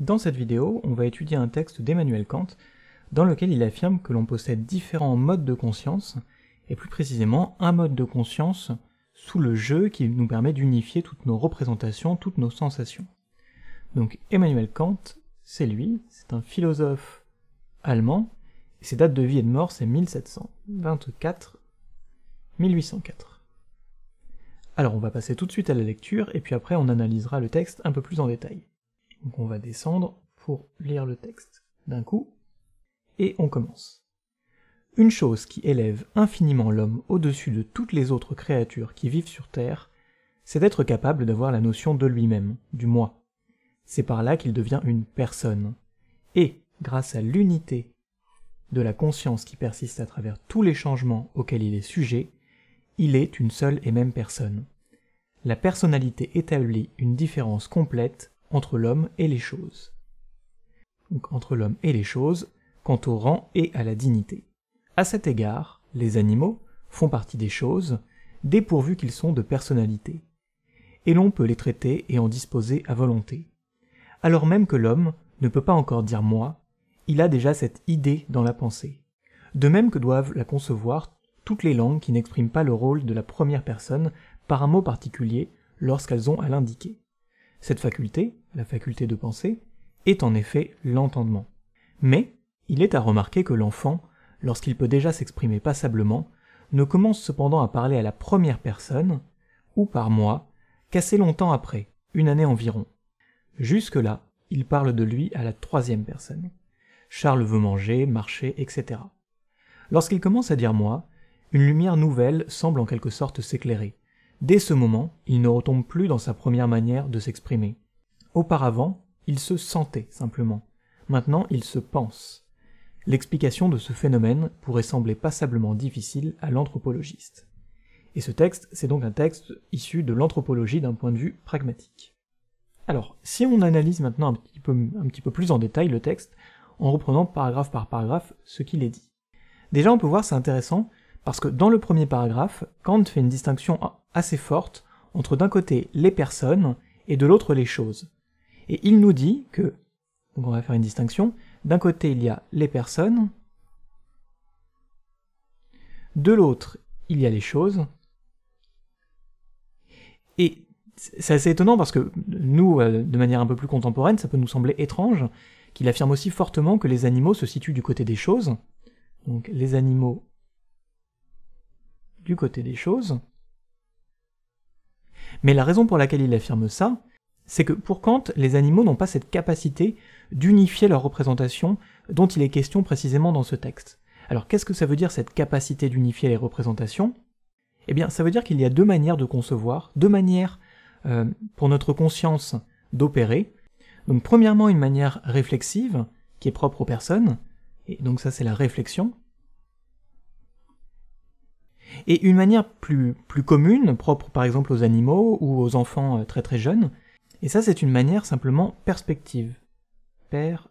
Dans cette vidéo, on va étudier un texte d'Emmanuel Kant dans lequel il affirme que l'on possède différents modes de conscience, et plus précisément un mode de conscience sous le jeu qui nous permet d'unifier toutes nos représentations, toutes nos sensations. Donc Emmanuel Kant, c'est lui, c'est un philosophe allemand, et ses dates de vie et de mort c'est 1724-1804. Alors on va passer tout de suite à la lecture, et puis après on analysera le texte un peu plus en détail. Donc on va descendre pour lire le texte d'un coup, et on commence. Une chose qui élève infiniment l'homme au-dessus de toutes les autres créatures qui vivent sur Terre, c'est d'être capable d'avoir la notion de lui-même, du moi. C'est par là qu'il devient une personne. Et, grâce à l'unité de la conscience qui persiste à travers tous les changements auxquels il est sujet, il est une seule et même personne. La personnalité établit une différence complète entre l'homme et les choses. entre l'homme et les choses, quant au rang et à la dignité. À cet égard, les animaux font partie des choses, dépourvus qu'ils sont de personnalité. Et l'on peut les traiter et en disposer à volonté. Alors même que l'homme ne peut pas encore dire moi, il a déjà cette idée dans la pensée. De même que doivent la concevoir toutes les langues qui n'expriment pas le rôle de la première personne par un mot particulier lorsqu'elles ont à l'indiquer. Cette faculté, la faculté de penser, est en effet l'entendement. Mais il est à remarquer que l'enfant, lorsqu'il peut déjà s'exprimer passablement, ne commence cependant à parler à la première personne, ou par moi, qu'assez longtemps après, une année environ. Jusque-là, il parle de lui à la troisième personne. Charles veut manger, marcher, etc. Lorsqu'il commence à dire moi, une lumière nouvelle semble en quelque sorte s'éclairer, Dès ce moment, il ne retombe plus dans sa première manière de s'exprimer. Auparavant, il se sentait simplement. Maintenant, il se pense. L'explication de ce phénomène pourrait sembler passablement difficile à l'anthropologiste. Et ce texte, c'est donc un texte issu de l'anthropologie d'un point de vue pragmatique. Alors, si on analyse maintenant un petit, peu, plus en détail le texte, en reprenant paragraphe par paragraphe ce qu'il est dit. Déjà, on peut voir, c'est intéressant, parce que dans le premier paragraphe, Kant fait une distinction assez forte entre d'un côté les personnes et de l'autre les choses. Et il nous dit que, donc on va faire une distinction, d'un côté il y a les personnes, de l'autre il y a les choses, et c'est assez étonnant parce que nous, euh, de manière un peu plus contemporaine, ça peut nous sembler étrange qu'il affirme aussi fortement que les animaux se situent du côté des choses. Donc les animaux du côté des choses, mais la raison pour laquelle il affirme ça, c'est que pour Kant, les animaux n'ont pas cette capacité d'unifier leurs représentations dont il est question précisément dans ce texte. Alors qu'est-ce que ça veut dire cette capacité d'unifier les représentations Eh bien ça veut dire qu'il y a deux manières de concevoir, deux manières euh, pour notre conscience d'opérer. Donc premièrement une manière réflexive, qui est propre aux personnes, et donc ça c'est la réflexion, et une manière plus, plus commune, propre par exemple aux animaux ou aux enfants euh, très très jeunes, et ça c'est une manière simplement perspective. Perspective.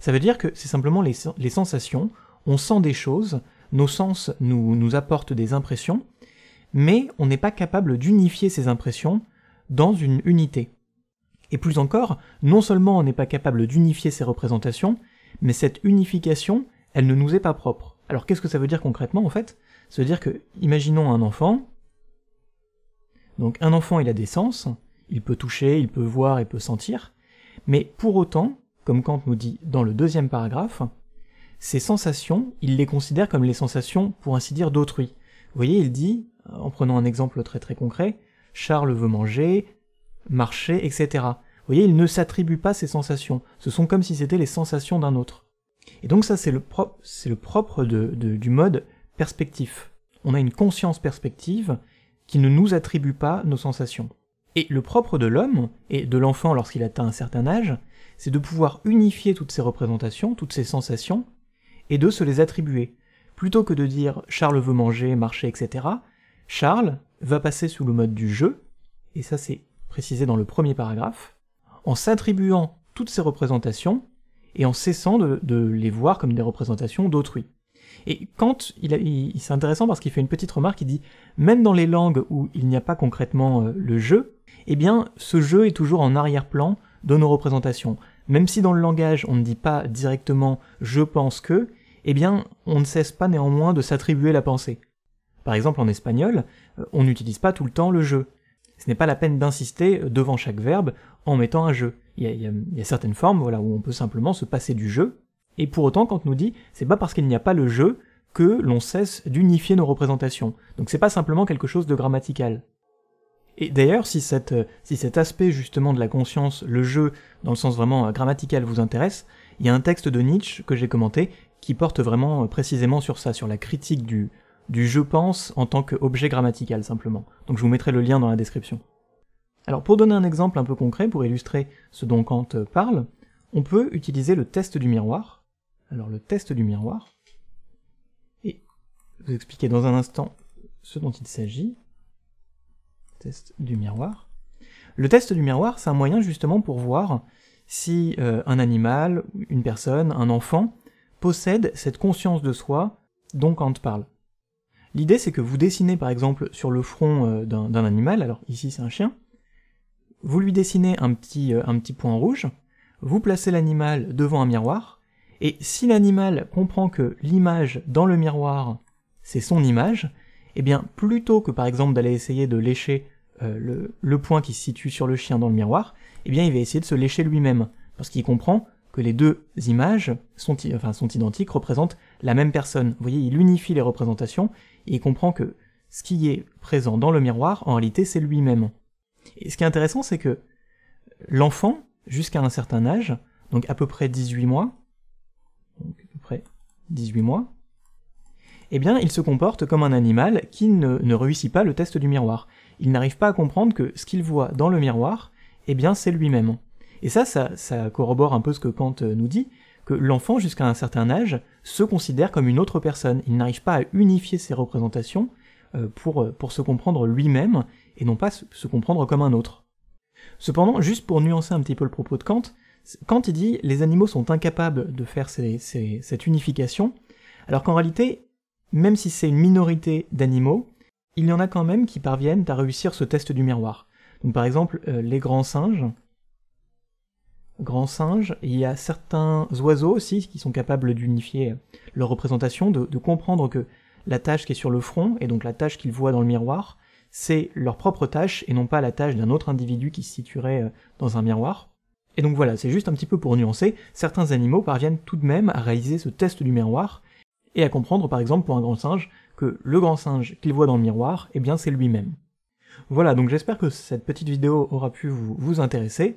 Ça veut dire que c'est simplement les, sensations, on sent des choses, nos sens nous, nous apportent des impressions, mais on n'est pas capable d'unifier ces impressions dans une unité. Et plus encore, non seulement on n'est pas capable d'unifier ces représentations, mais cette unification, elle ne nous est pas propre. Alors qu'est-ce que ça veut dire concrètement en fait Ça veut dire que, imaginons un enfant, donc un enfant il a des sens, il peut toucher, il peut voir, il peut sentir, mais pour autant, comme Kant nous dit dans le deuxième paragraphe, ces sensations, il les considère comme les sensations, pour ainsi dire, d'autrui. Vous voyez, il dit, en prenant un exemple très très concret, Charles veut manger, marcher, etc. Vous voyez, il ne s'attribue pas ces sensations, ce sont comme si c'était les sensations d'un autre. Et donc ça, c'est le, propre du mode perspectif. On a une conscience perspective qui ne nous attribue pas nos sensations. Et le propre de l'homme, et de l'enfant lorsqu'il atteint un certain âge, c'est de pouvoir unifier toutes ces représentations, toutes ces sensations, et de se les attribuer. Plutôt que de dire Charles veut manger, marcher, etc., Charles va passer sous le mode du jeu, et ça c'est précisé dans le premier paragraphe, en s'attribuant toutes ces représentations, et en cessant de, les voir comme des représentations d'autrui. Et Kant, il, il, c'est intéressant parce qu'il fait une petite remarque, il dit même dans les langues où il n'y a pas concrètement euh, le jeu, eh bien ce jeu est toujours en arrière-plan de nos représentations. Même si dans le langage on ne dit pas directement je pense que, eh bien on ne cesse pas néanmoins de s'attribuer la pensée. Par exemple en espagnol, euh, on n'utilise pas tout le temps le jeu ce n'est pas la peine d'insister devant chaque verbe en mettant un jeu. Il y, a, certaines formes voilà, où on peut simplement se passer du jeu, et pour autant, quand on nous dit c'est pas parce qu'il n'y a pas le jeu que l'on cesse d'unifier nos représentations. Donc c'est pas simplement quelque chose de grammatical. Et d'ailleurs, si, si, cet aspect justement de la conscience, le jeu, dans le sens vraiment grammatical vous intéresse, il y a un texte de Nietzsche que j'ai commenté qui porte vraiment précisément sur ça, sur la critique du, du je pense en tant qu'objet grammatical simplement. Donc je vous mettrai le lien dans la description. Alors pour donner un exemple un peu concret, pour illustrer ce dont Kant parle, on peut utiliser le test du miroir. Alors le test du miroir, et je vous expliquer dans un instant ce dont il s'agit. Test du miroir. Le test du miroir, c'est un moyen justement pour voir si euh, un animal, une personne, un enfant, possède cette conscience de soi dont Kant parle. L'idée, c'est que vous dessinez par exemple sur le front euh, d'un animal, alors ici c'est un chien, vous lui dessinez euh, un petit, point rouge, vous placez l'animal devant un miroir, et si l'animal comprend que l'image dans le miroir, c'est son image, eh bien plutôt que par exemple d'aller essayer de lécher euh, le, point qui se situe sur le chien dans le miroir, eh bien il va essayer de se lécher lui-même, parce qu'il comprend que les deux images sont, identiques, représentent la même personne. Vous voyez, il unifie les représentations et il comprend que ce qui est présent dans le miroir, en réalité, c'est lui-même. Et ce qui est intéressant, c'est que l'enfant, jusqu'à un certain âge, donc à peu près 18 mois, à peu près 18 mois, eh bien, il se comporte comme un animal qui ne, ne réussit pas le test du miroir. Il n'arrive pas à comprendre que ce qu'il voit dans le miroir, eh bien, c'est lui-même. Et ça, ça, ça corrobore un peu ce que Kant euh, nous dit, que l'enfant, jusqu'à un certain âge, se considère comme une autre personne. Il n'arrive pas à unifier ses représentations euh, pour, euh, pour se comprendre lui-même, et non pas se, comprendre comme un autre. Cependant, juste pour nuancer un petit peu le propos de Kant, Kant il dit les animaux sont incapables de faire cette unification, alors qu'en réalité, même si c'est une minorité d'animaux, il y en a quand même qui parviennent à réussir ce test du miroir. Donc par exemple, les grands singes, Grand singe, il y a certains oiseaux aussi qui sont capables d'unifier leur représentation, de, comprendre que la tâche qui est sur le front, et donc la tâche qu'ils voient dans le miroir, c'est leur propre tâche et non pas la tâche d'un autre individu qui se situerait euh, dans un miroir. Et donc voilà, c'est juste un petit peu pour nuancer, certains animaux parviennent tout de même à réaliser ce test du miroir, et à comprendre par exemple pour un grand singe que le grand singe qu'il voit dans le miroir, eh bien c'est lui-même. Voilà, donc j'espère que cette petite vidéo aura pu vous intéresser,